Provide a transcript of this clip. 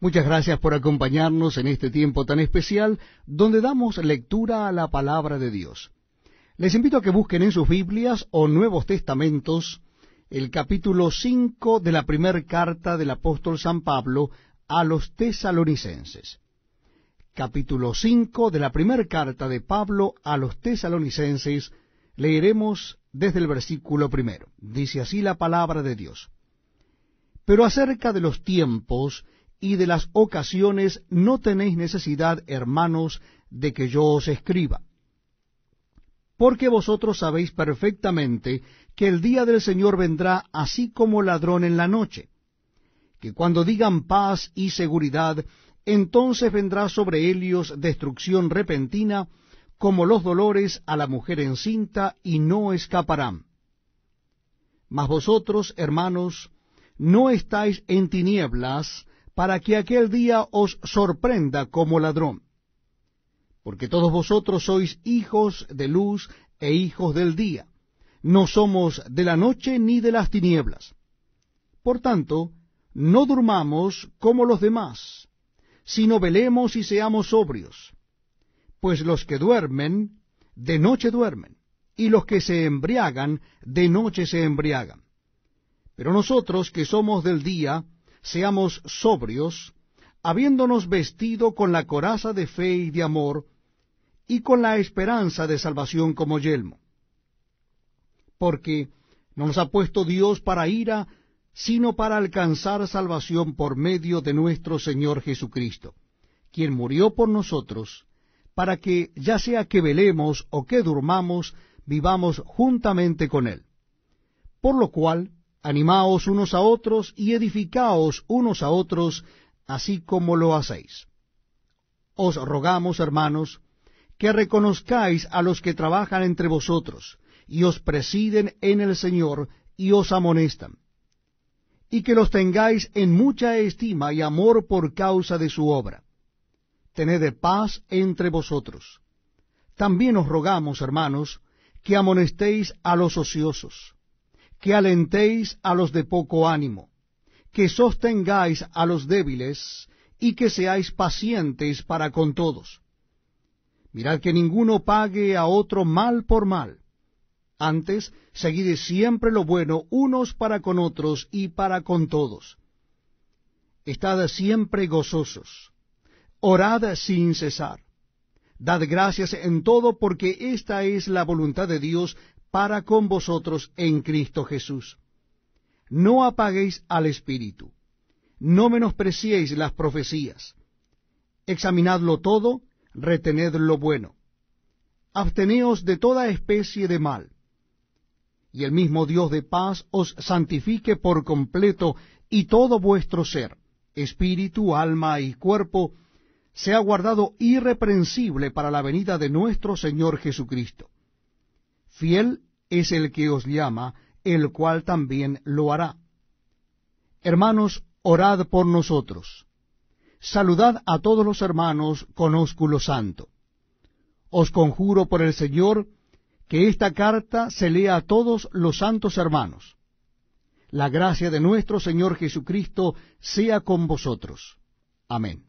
Muchas gracias por acompañarnos en este tiempo tan especial donde damos lectura a la palabra de Dios. Les invito a que busquen en sus Biblias o Nuevos Testamentos el capítulo 5 de la primera carta del apóstol San Pablo a los tesalonicenses. Capítulo 5 de la primera carta de Pablo a los tesalonicenses leeremos desde el versículo primero. Dice así la palabra de Dios. Pero acerca de los tiempos y de las ocasiones no tenéis necesidad, hermanos, de que yo os escriba. Porque vosotros sabéis perfectamente que el día del Señor vendrá así como ladrón en la noche, que cuando digan paz y seguridad, entonces vendrá sobre ellos destrucción repentina, como los dolores a la mujer encinta, y no escaparán. Mas vosotros, hermanos, no estáis en tinieblas, para que aquel día os sorprenda como ladrón. Porque todos vosotros sois hijos de luz e hijos del día, no somos de la noche ni de las tinieblas. Por tanto, no durmamos como los demás, sino velemos y seamos sobrios, pues los que duermen, de noche duermen, y los que se embriagan, de noche se embriagan. Pero nosotros que somos del día, seamos sobrios, habiéndonos vestido con la coraza de fe y de amor, y con la esperanza de salvación como yelmo. Porque no nos ha puesto Dios para ira, sino para alcanzar salvación por medio de nuestro Señor Jesucristo, quien murió por nosotros, para que, ya sea que velemos o que durmamos, vivamos juntamente con Él. Por lo cual, animaos unos a otros y edificaos unos a otros, así como lo hacéis. Os rogamos, hermanos, que reconozcáis a los que trabajan entre vosotros, y os presiden en el Señor, y os amonestan, y que los tengáis en mucha estima y amor por causa de su obra. Tened paz entre vosotros. También os rogamos, hermanos, que amonestéis a los ociosos que alentéis a los de poco ánimo, que sostengáis a los débiles, y que seáis pacientes para con todos. Mirad que ninguno pague a otro mal por mal. Antes, seguid siempre lo bueno unos para con otros y para con todos. Estad siempre gozosos. Orad sin cesar. Dad gracias en todo porque esta es la voluntad de Dios para con vosotros en Cristo Jesús. No apaguéis al Espíritu, no menospreciéis las profecías. Examinadlo todo, retened lo bueno. Absteneos de toda especie de mal. Y el mismo Dios de paz os santifique por completo y todo vuestro ser, espíritu, alma y cuerpo, sea guardado irreprensible para la venida de nuestro Señor Jesucristo Fiel es el que os llama, el cual también lo hará. Hermanos, orad por nosotros. Saludad a todos los hermanos con ósculo santo. Os conjuro por el Señor que esta carta se lea a todos los santos hermanos. La gracia de nuestro Señor Jesucristo sea con vosotros. Amén.